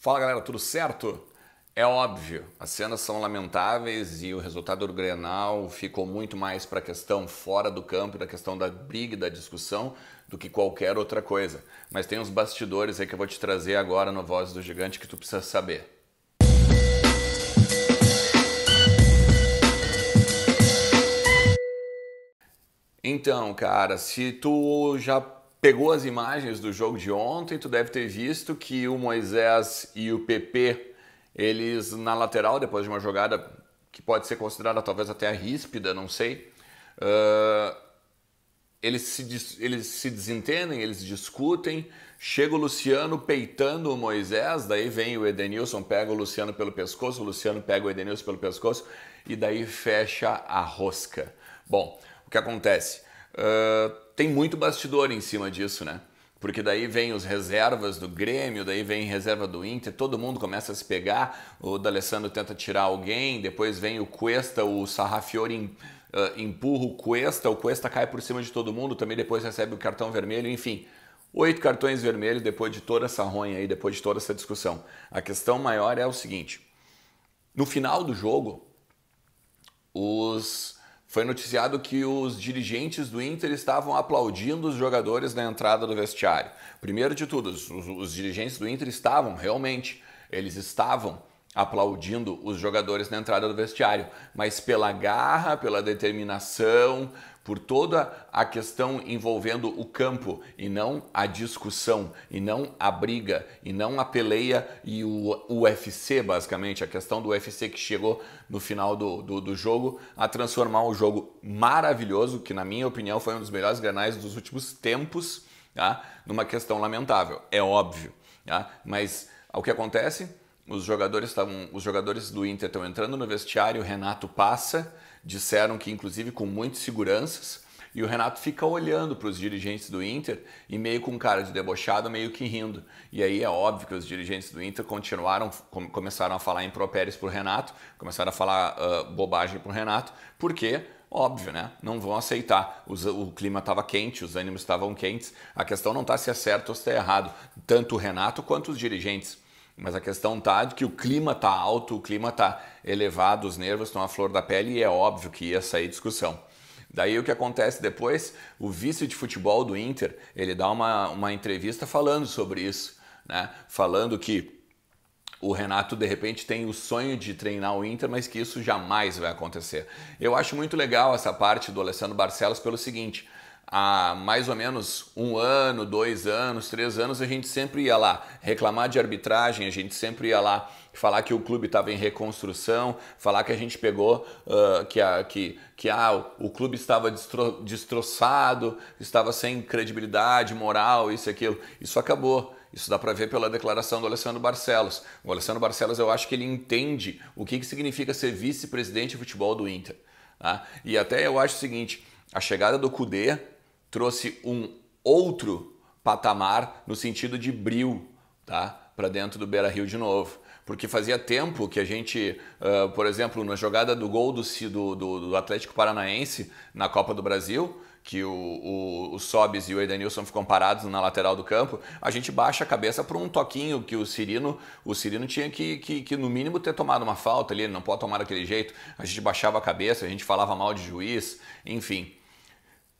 Fala galera, tudo certo? É óbvio, as cenas são lamentáveis e o resultado do Grenal ficou muito mais para a questão fora do campo, da questão da briga, da discussão, do que qualquer outra coisa. Mas tem uns bastidores aí que eu vou te trazer agora no Voz do Gigante que tu precisa saber. Então, cara, se tu já pegou as imagens do jogo de ontem, tu deve ter visto que o Moisés e o PP, eles na lateral, depois de uma jogada que pode ser considerada talvez até ríspida, não sei, uh, eles, se, eles se desentendem, eles discutem, chega o Luciano peitando o Moisés, daí vem o Edenilson, pega o Luciano pelo pescoço, o Luciano pega o Edenilson pelo pescoço e daí fecha a rosca. Bom, o que acontece? Uh, tem muito bastidor em cima disso, né? Porque daí vem os reservas do Grêmio, daí vem reserva do Inter, todo mundo começa a se pegar, o D'Alessandro tenta tirar alguém, depois vem o Cuesta, o Sarrafiori uh, ah, empurra o Cuesta, o Cuesta cai por cima de todo mundo, também depois recebe o cartão vermelho, enfim. Oito cartões vermelhos depois de toda essa ronha aí, depois de toda essa discussão. A questão maior é o seguinte, no final do jogo, os foi noticiado que os dirigentes do Inter estavam aplaudindo os jogadores na entrada do vestiário. Primeiro de tudo, os, os dirigentes do Inter estavam realmente, eles estavam aplaudindo os jogadores na entrada do vestiário, mas pela garra, pela determinação, por toda a questão envolvendo o campo e não a discussão, e não a briga, e não a peleia e o UFC, basicamente, a questão do UFC que chegou no final do, do, do jogo a transformar um jogo maravilhoso, que na minha opinião foi um dos melhores granais dos últimos tempos, tá? numa questão lamentável, é óbvio. Tá? Mas o que acontece? Os jogadores, estavam os jogadores do Inter estão entrando no vestiário, o Renato passa, disseram que inclusive com muitas seguranças, e o Renato fica olhando para os dirigentes do Inter e meio com cara de debochado, meio que rindo. E aí é óbvio que os dirigentes do Inter continuaram, começaram a falar impropérios para o Renato, começaram a falar uh, bobagem para o Renato, porque óbvio, né? Não vão aceitar. Os, o clima estava quente, os ânimos estavam quentes. A questão não está se é certo ou se é errado, tanto o Renato quanto os dirigentes. Mas a questão tá de que o clima tá alto, o clima tá elevado, os nervos estão à flor da pele e é óbvio que ia sair discussão. Daí o que acontece depois? O vice de futebol do Inter, ele dá uma, uma entrevista falando sobre isso, né? Falando que o Renato de repente tem o sonho de treinar o Inter, mas que isso jamais vai acontecer. Eu acho muito legal essa parte do Alessandro Barcelos pelo seguinte: há mais ou menos um ano, dois anos, três anos, a gente sempre ia lá reclamar de arbitragem, a gente sempre ia lá falar que o clube estava em reconstrução, falar que a gente pegou, uh, que, a, que, que ah, o clube estava destro, destroçado, estava sem credibilidade, moral, isso e aquilo. Isso acabou. Isso dá para ver pela declaração do Alessandro Barcelos. O Alessandro Barcelos, eu acho que ele entende o que, que significa ser vice-presidente de futebol do Inter. Tá? E até eu acho o seguinte, a chegada do Cudê trouxe um outro patamar no sentido de bril, tá? Para dentro do Beira Rio de novo. Porque fazia tempo que a gente, uh, por exemplo, na jogada do gol do, do, do, Atlético Paranaense na Copa do Brasil, que o, o, o Sobis e o Edenilson ficam parados na lateral do campo, a gente baixa a cabeça por um toquinho que o Cirino, o Cirino tinha que, que, que, no mínimo, ter tomado uma falta ali, ele não pode tomar daquele jeito. A gente baixava a cabeça, a gente falava mal de juiz, enfim.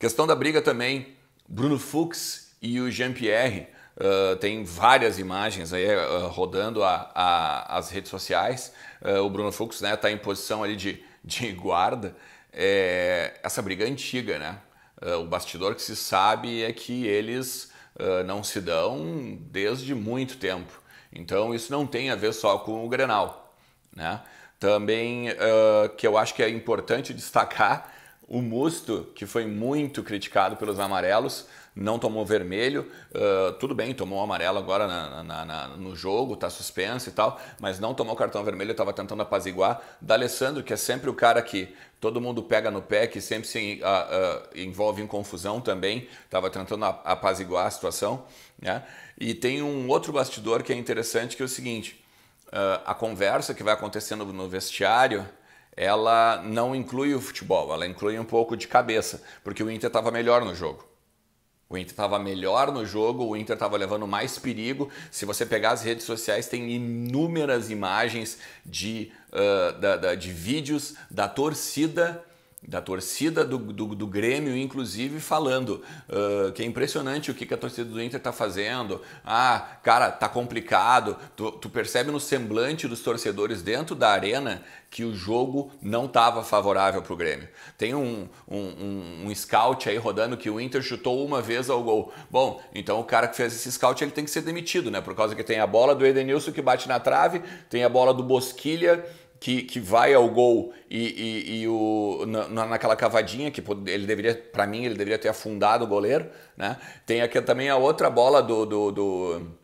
Questão da briga também, Bruno Fux e o Jean-Pierre. Uh, tem várias imagens aí uh, rodando a, a, as redes sociais. Uh, o Bruno Fux está né, tá em posição ali de, de guarda. É, essa briga é antiga, né? o bastidor que se sabe é que eles não se dão desde muito tempo. Então isso não tem a ver só com o Grenal, né? Também que eu acho que é importante destacar o Musto, que foi muito criticado pelos amarelos, não tomou vermelho. Uh, tudo bem, tomou amarelo agora na, na, na, no jogo, tá suspenso e tal, mas não tomou cartão vermelho, estava tentando apaziguar. D'Alessandro, que é sempre o cara que todo mundo pega no pé, que sempre se uh, uh, envolve em confusão também, estava tentando apaziguar a situação. Né? E tem um outro bastidor que é interessante, que é o seguinte, a conversa que vai acontecendo no vestiário ela não inclui o futebol, ela inclui um pouco de cabeça, porque o Inter estava melhor no jogo. O Inter estava melhor no jogo, o Inter estava levando mais perigo. Se você pegar as redes sociais, tem inúmeras imagens de, uh, da, da, de vídeos da torcida da torcida do, do, do, Grêmio, inclusive, falando uh, que é impressionante o que, que a torcida do Inter está fazendo. Ah, cara, tá complicado. Tu, tu, percebe no semblante dos torcedores dentro da arena que o jogo não estava favorável para o Grêmio. Tem um, um, um, um, scout aí rodando que o Inter chutou uma vez ao gol. Bom, então o cara que fez esse scout ele tem que ser demitido, né? Por causa que tem a bola do Edenilson que bate na trave, tem a bola do Bosquilha que, que vai ao gol e, e, e o, na, naquela cavadinha que ele deveria, para mim, ele deveria ter afundado o goleiro, né? Tem aqui também a outra bola do, do, do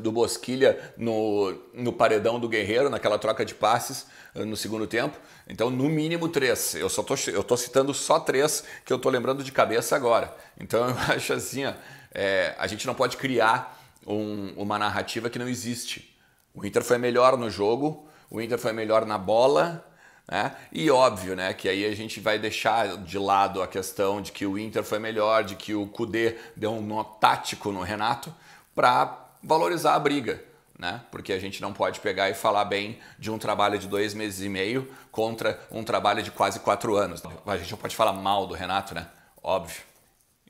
do Bosquilha no, no paredão do Guerreiro, naquela troca de passes eh, no segundo tempo. Então, no mínimo três. Eu só tô, eu tô citando só três que eu tô lembrando de cabeça agora. Então, eu acho assim, ó, é, a gente não pode criar um, uma narrativa que não existe. O Inter foi melhor no jogo, o Inter foi melhor na bola, né? E óbvio, né, que aí a gente vai deixar de lado a questão de que o Inter foi melhor, de que o Kudê deu um nó tático no Renato para valorizar a briga. Né? Porque a gente não pode pegar e falar bem de um trabalho de dois meses e meio contra um trabalho de quase quatro anos. A gente não pode falar mal do Renato, né? Óbvio.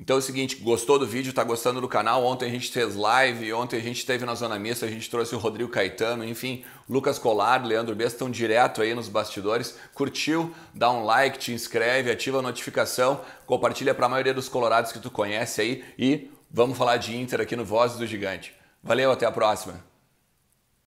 Então é o seguinte, gostou do vídeo, tá gostando do canal? Ontem a gente fez live, ontem a gente esteve na Zona Mista, a gente trouxe o Rodrigo Caetano, enfim, Lucas Colar, Leandro Bessa estão direto aí nos bastidores. Curtiu? Dá um like, te inscreve, ativa a notificação, compartilha para a maioria dos colorados que tu conhece aí e vamos falar de Inter aqui no Voz do Gigante. Valeu, até a próxima!